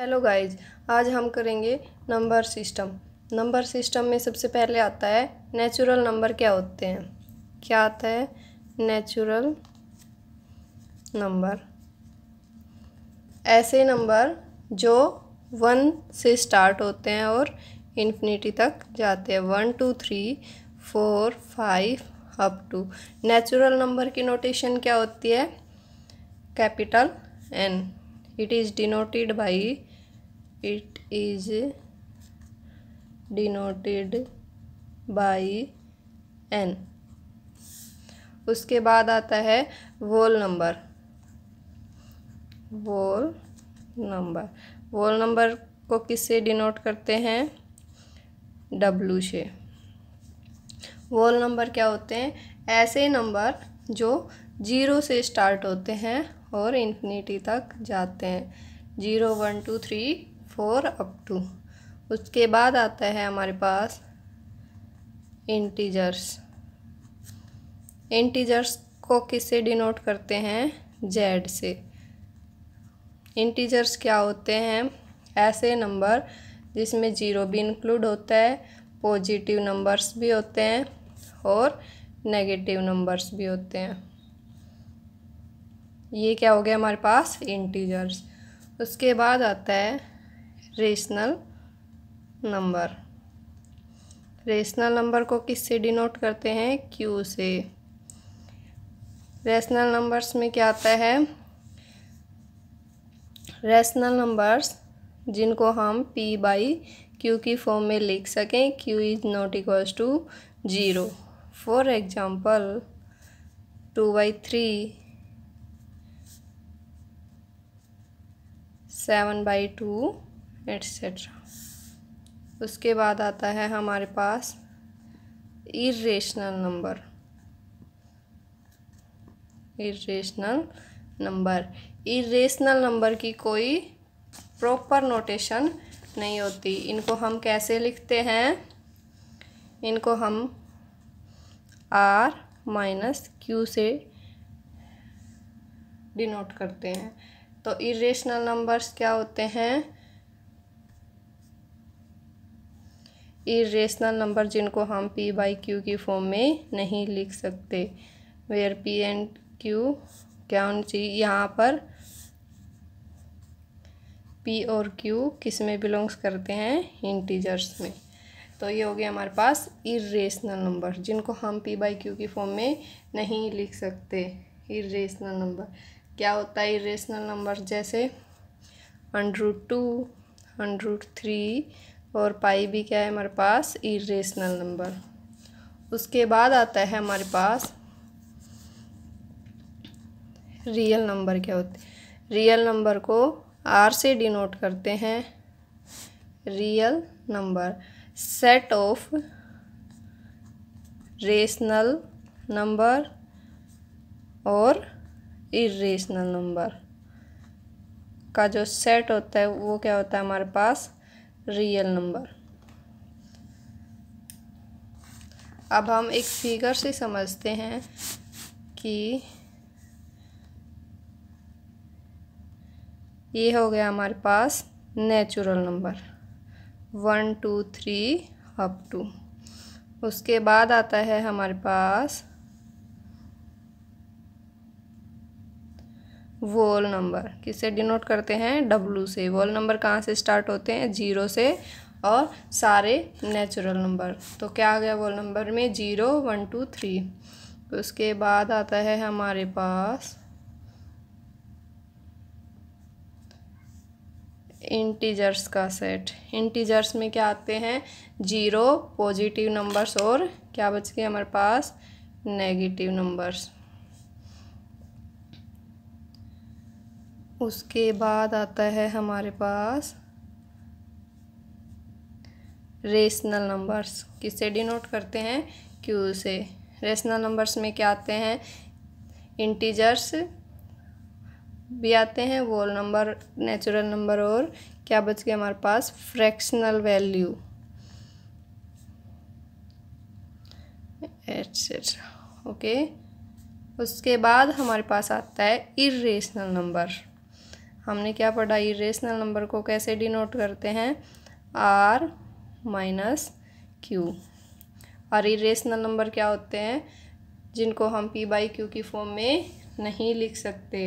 Hello guys आज हम करेंगे नंबर सिस्टम नंबर सिस्टम में सबसे पहले आता है नेचुरल नंबर क्या होते हैं क्या आता है नेचुरल नंबर ऐसे नंबर जो वन से स्टार्ट होते हैं और इन्फिनिटी तक जाते हैं one two three four five up to natural number की नोटेशन क्या होती है capital N it is denoted by it is denoted by n उसके बाद आता है whole number whole number whole number को किससे डिनोट करते हैं डब्लू से वोल नंबर क्या होते हैं ऐसे नंबर जो जीरो से स्टार्ट होते हैं और इन्फिनिटी तक जाते हैं zero one two three four up to उसके बाद आता है हमारे पास इंटीजर्स इंटीजर्स को किससे डिनोट करते हैं जेड से इंटीजर्स क्या होते हैं ऐसे नंबर जिसमें ज़ीरो भी इंक्लूड होता है पॉजिटिव नंबर्स भी होते हैं और नेगेटिव नंबर्स भी होते हैं ये क्या हो गया हमारे पास इंटीजर्स उसके बाद आता है रेशनल नंबर रेशनल नंबर को किस से डिनोट करते हैं क्यू से रेशनल नंबर्स में क्या आता है रेशनल नंबर्स जिनको हम पी बाई क्यू की फॉर्म में लिख सकें Q is not equals to zero for example two by three seven by two etcetera उसके बाद आता है हमारे पास irrational number irrational number irrational number की कोई प्रॉपर नोटेशन नहीं होती इनको हम कैसे लिखते हैं इनको हम आर माइनस क्यू से डिनोट करते हैं तो इरेशनल नंबर्स क्या होते हैं इरेशनल नंबर जिनको हम पी बाई क्यू की फॉर्म में नहीं लिख सकते वेयर पी एंड क्यू क्या होनी चाहिए यहाँ पर पी और क्यू किस में बिलोंग्स करते हैं इंटीजर्स में तो ये हो गया हमारे पास इरेशनल नंबर जिनको हम पी बाई क्यू की फॉर्म में नहीं लिख सकते इरेशनल नंबर क्या होता है इरेशनल नंबर जैसे अंड्रूट टू अंड्रूट थ्री और पाई भी क्या है हमारे पास इरेशनल नंबर उसके बाद आता है हमारे पास रियल नंबर क्या होते रियल नंबर को आर से डिनोट करते हैं real number set of rational number और इरेशनल नंबर का जो सेट होता है वो क्या होता है हमारे पास रियल नंबर अब हम एक फिगर से समझते हैं कि ये हो गया हमारे पास natural number one two three up to उसके बाद आता है हमारे पास वॉल नंबर किसे डिनोट करते हैं डब्लू से वॉल नंबर कहाँ से स्टार्ट होते हैं जीरो से और सारे नेचुरल नंबर तो क्या आ गया वॉल नंबर में जीरो वन टू थ्री तो उसके बाद आता है हमारे पास इंटीजर्स का सेट इंटीजर्स में क्या आते हैं जीरो पॉजिटिव नंबर्स और क्या बच गए हमारे पास नेगेटिव नंबर्स उसके बाद आता है हमारे पास रेशनल नंबर्स किसे डिनोट करते हैं क्यू से रेशनल नंबर्स में क्या आते हैं इंटीजर्स भी आते हैं वोल नंबर नेचुरल नंबर और क्या बच गया हमारे पास फ्रैक्शनल वैल्यू एटसेट्रा ओके उसके बाद हमारे पास आता है इरेशनल नंबर हमने क्या पढ़ा इरेशनल नंबर को कैसे डिनोट करते हैं आर माइनस क्यू और इरेशनल नंबर क्या होते हैं जिनको हम पी बाई क्यू की फॉर्म में नहीं लिख सकते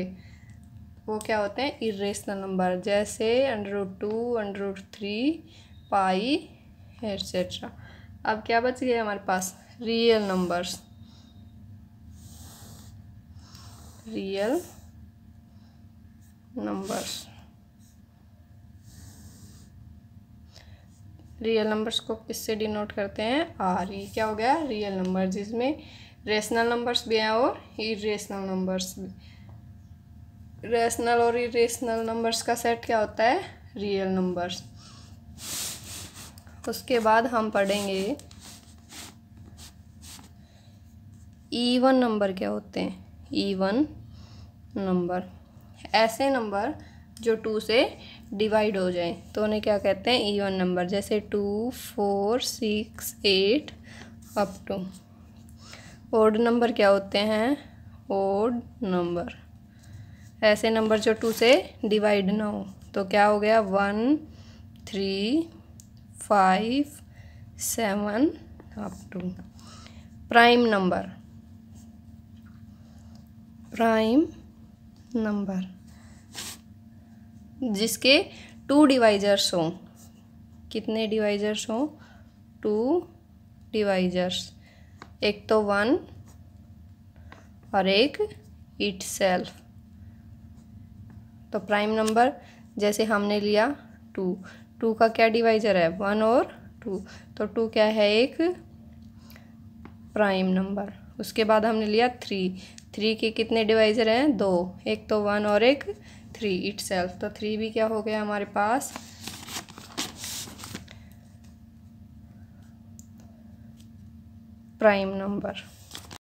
वो क्या होते हैं इरेशनल नंबर जैसे under root two under root three pi etcetera अब क्या बच गया हमारे पास real numbers real numbers real numbers को किससे डिनोट करते हैं आर ई e। क्या हो गया रियल नंबर जिसमें रेशनल नंबर्स भी हैं और इरेशनल नंबर्स भी रेशनल और इरेशनल नंबर्स का सेट क्या होता है रियल नंबर्स उसके बाद हम पढ़ेंगे ईवन e नंबर क्या होते हैं ईवन e नंबर ऐसे नंबर जो टू से डिवाइड हो जाए तो उन्हें क्या कहते हैं ईवन नंबर जैसे two four six eight up to odd number क्या होते हैं ओड नंबर ऐसे नंबर जो टू से डिवाइड ना हो तो क्या हो गया one three five seven up to prime number prime number जिसके टू डिवाइजर्स हों कितने डिवाइजर्स हों टू डिवाइजर्स एक तो वन और एक इट सेल्फ तो प्राइम नंबर जैसे हमने लिया टू टू का क्या डिवाइजर है वन और टू तो टू क्या है एक प्राइम नंबर उसके बाद हमने लिया थ्री थ्री के कितने डिवाइज़र हैं दो एक तो वन और एक थ्री इट तो थ्री भी क्या हो गया हमारे पास प्राइम नंबर